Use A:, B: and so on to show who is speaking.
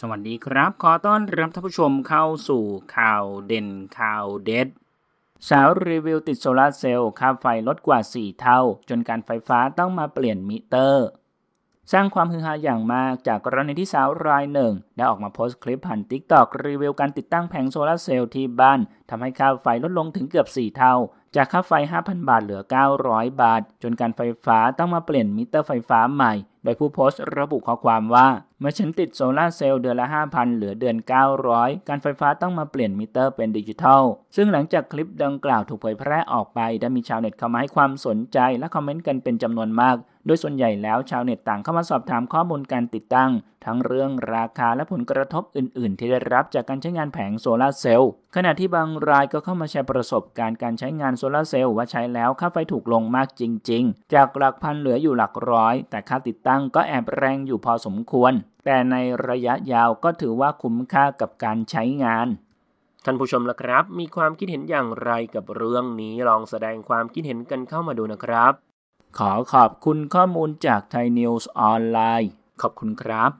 A: สวัสดีครับ ขอต้อนรับท่านผู้ชมเข้าสู่ข่าวเด่นข่าวเด็ดสาวรีวิวติดโซลาเซลล์ค่าไฟลดกว่า 4 เท่า จนการไฟฟ้าต้องมาเปลี่ยนมิเตอร์ สร้างความฮือฮาอย่างมากจากกรณีที่สาวรายหนึ่ง ได้ออกมาโพสต์คลิปผ่านทิกตอกรีวิวการติดตั้งแผงโซลาเซลล์ที่บ้านทำให้ค่าไฟลดลงถึงเกือบ 4 เท่า จากค่าไฟ 5,000 บาทเหลือ 900 บาท จนการไฟฟ้าต้องมาเปลี่ยนมิเตอร์ไฟฟ้าใหม่โดยผู้โพสต์ระบุข้อความว่าเมื่อฉันติดโซลาเซลล์เดือนละ 5,000 เหลือเดือน 900 การไฟฟ้าต้องมาเปลี่ยนมิเตอร์เป็นดิจิทัลซึ่งหลังจากคลิปดังกล่าวถูกเผยแพร่ออกไปได้มีชาวเน็ตเข้ามาให้ความสนใจ และคอมเมนต์กันเป็นจำนวนมากโดยส่วนใหญ่แล้วชาวเน็ตต่างเข้ามาสอบถามข้อมูลการติดตั้ง ทั้งเรื่องราคาและผลกระทบอื่นๆ ที่ได้รับจากการใช้งานแผงโซลาเซลล์ขณะที่บางรายก็เข้ามาแชร์ประสบการณ์การใช้งานโซลาเซลล์ว่าใช้แล้วค่าไฟถูกลงมากจริงๆ จากหลักพันเหลืออยู่หลักร้อย แต่ค่าติดตั้งก็แอบแรงอยู่พอสมควร แต่ในระยะยาวก็ถือว่าคุ้มค่ากับการใช้งานท่านผู้ชมละครับ มีความคิดเห็นอย่างไรกับเรื่องนี้ลองแสดงความคิดเห็นกันเข้ามาดูนะครับขอขอบคุณข้อมูลจากไทยนิวส์ออนไลน์ ขอบคุณครับ